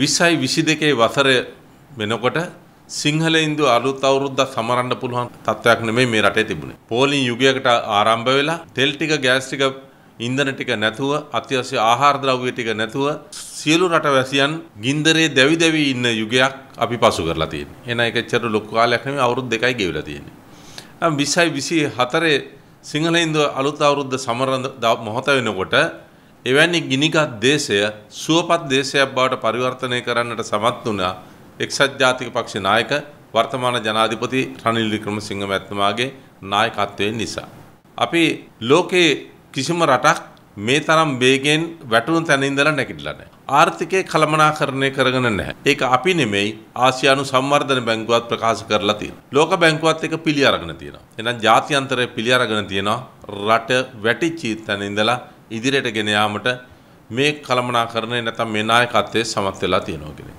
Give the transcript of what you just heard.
විසයි විසි දෙකේ වසර වෙනකොට සිංහල ඉන්දු අලුත් අවුරුද්ද සමරන්න පුළුවන් තත්ත්වයක් නෙමෙයි මේ රටේ තිබුණේ. පෝලිං යුගයකට ආරම්භ වෙලා තෙල් ටික ගෑස් ටික ඉන්ධන ටික නැතුව අත්‍යවශ්‍ය ආහාර ද්‍රව්‍ය ටික නැතුව සියලු රටවැසියන් ගින්දරේ දැවි දැවි ඉන්න යුගයක් අපි පසු කරලා තියෙනවා. එන එක ඇත්තට ලොකු කාලයක් නෙමෙයි අවුරුදු දෙකයි ගෙවිලා තියෙන්නේ. නම් 2024 සිංහල ඉන්දු අලුත් අවුරුද්ද සමරන මොහොත වෙනකොට එවැනි ගිනිගත් දේශය සුවපත් දේශයක් බවට පරිවර්තනය කරන්නට සමත් වුණා එක්සත් ජාතික පක්ෂ නායක වර්තමාන ජනාධිපති රනිල් වික්‍රමසිංහ මැතිතුමාගේ නායකත්වයෙන් නිසා. අපි ලෝකයේ කිසිම රටක් මේ තරම් වේගෙන් වැටුණු තැන ඉඳලා නැගිටලා නැහැ. ආර්ථිකය කළමනාකරණය කරගෙන නැහැ. ඒක අපි නෙමෙයි ආසියානු සංවර්ධන බැංකුවත් ප්‍රකාශ කරලා තියෙනවා. ලෝක බැංකුවත් එක පිළි අරගෙන තියෙනවා. එහෙනම් ජාත්‍යන්තරය පිළි අරගෙන තියෙනවා. රට වැටිච්ච තැන ඉඳලා ඉදිරියට ගෙන යාමට මේ කළමනාකරණය නැත්නම් මේ නායකත්වයේ සමත් වෙලා තියෙනවා කියන